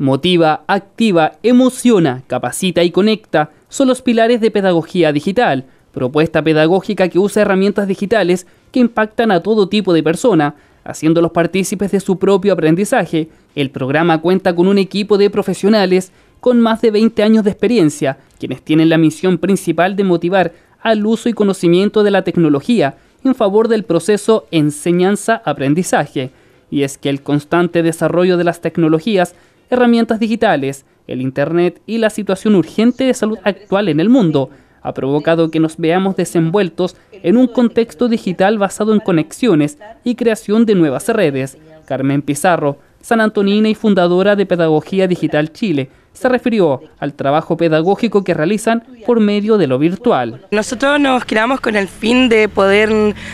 motiva, activa, emociona, capacita y conecta son los pilares de pedagogía digital, propuesta pedagógica que usa herramientas digitales que impactan a todo tipo de persona, haciéndolos partícipes de su propio aprendizaje. El programa cuenta con un equipo de profesionales con más de 20 años de experiencia, quienes tienen la misión principal de motivar al uso y conocimiento de la tecnología en favor del proceso enseñanza-aprendizaje. Y es que el constante desarrollo de las tecnologías herramientas digitales, el Internet y la situación urgente de salud actual en el mundo ha provocado que nos veamos desenvueltos en un contexto digital basado en conexiones y creación de nuevas redes. Carmen Pizarro, San Antonina y fundadora de Pedagogía Digital Chile, se refirió al trabajo pedagógico que realizan por medio de lo virtual. Nosotros nos creamos con el fin de poder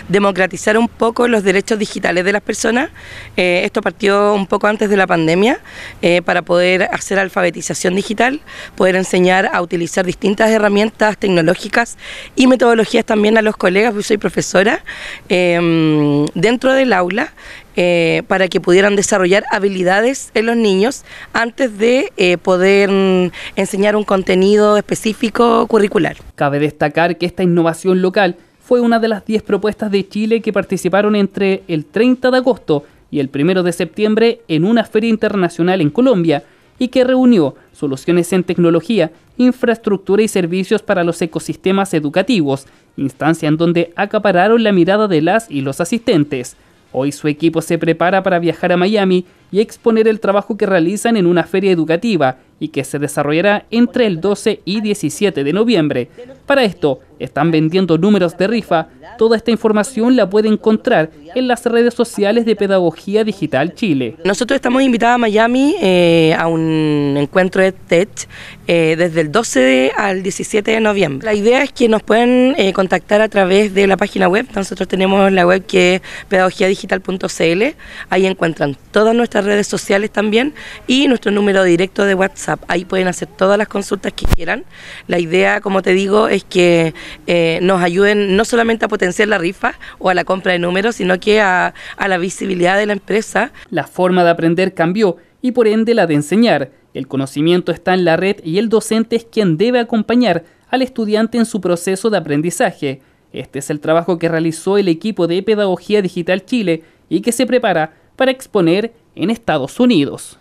democratizar un poco los derechos digitales de las personas. Eh, esto partió un poco antes de la pandemia eh, para poder hacer alfabetización digital, poder enseñar a utilizar distintas herramientas tecnológicas y metodologías también a los colegas, yo soy profesora, eh, dentro del aula eh, para que pudieran desarrollar habilidades en los niños antes de eh, poder mm, enseñar un contenido específico curricular. Cabe destacar que esta innovación local fue una de las 10 propuestas de Chile que participaron entre el 30 de agosto y el 1 de septiembre en una feria internacional en Colombia y que reunió soluciones en tecnología, infraestructura y servicios para los ecosistemas educativos, instancia en donde acapararon la mirada de las y los asistentes. Hoy su equipo se prepara para viajar a Miami y exponer el trabajo que realizan en una feria educativa y que se desarrollará entre el 12 y 17 de noviembre. Para esto, están vendiendo números de rifa. Toda esta información la puede encontrar en las redes sociales de Pedagogía Digital Chile. Nosotros estamos invitados a Miami eh, a un encuentro de TED eh, desde el 12 al 17 de noviembre. La idea es que nos pueden eh, contactar a través de la página web. Nosotros tenemos la web que es pedagogiadigital.cl. Ahí encuentran todas nuestras redes sociales también y nuestro número directo de WhatsApp Ahí pueden hacer todas las consultas que quieran. La idea, como te digo, es que eh, nos ayuden no solamente a potenciar la rifa o a la compra de números, sino que a la visibilidad de la empresa. La forma de aprender cambió y por ende la de enseñar. El conocimiento está en la red y el docente es quien debe acompañar al estudiante en su proceso de aprendizaje. Este es el trabajo que realizó el equipo de Pedagogía Digital Chile y que se prepara para exponer en Estados Unidos.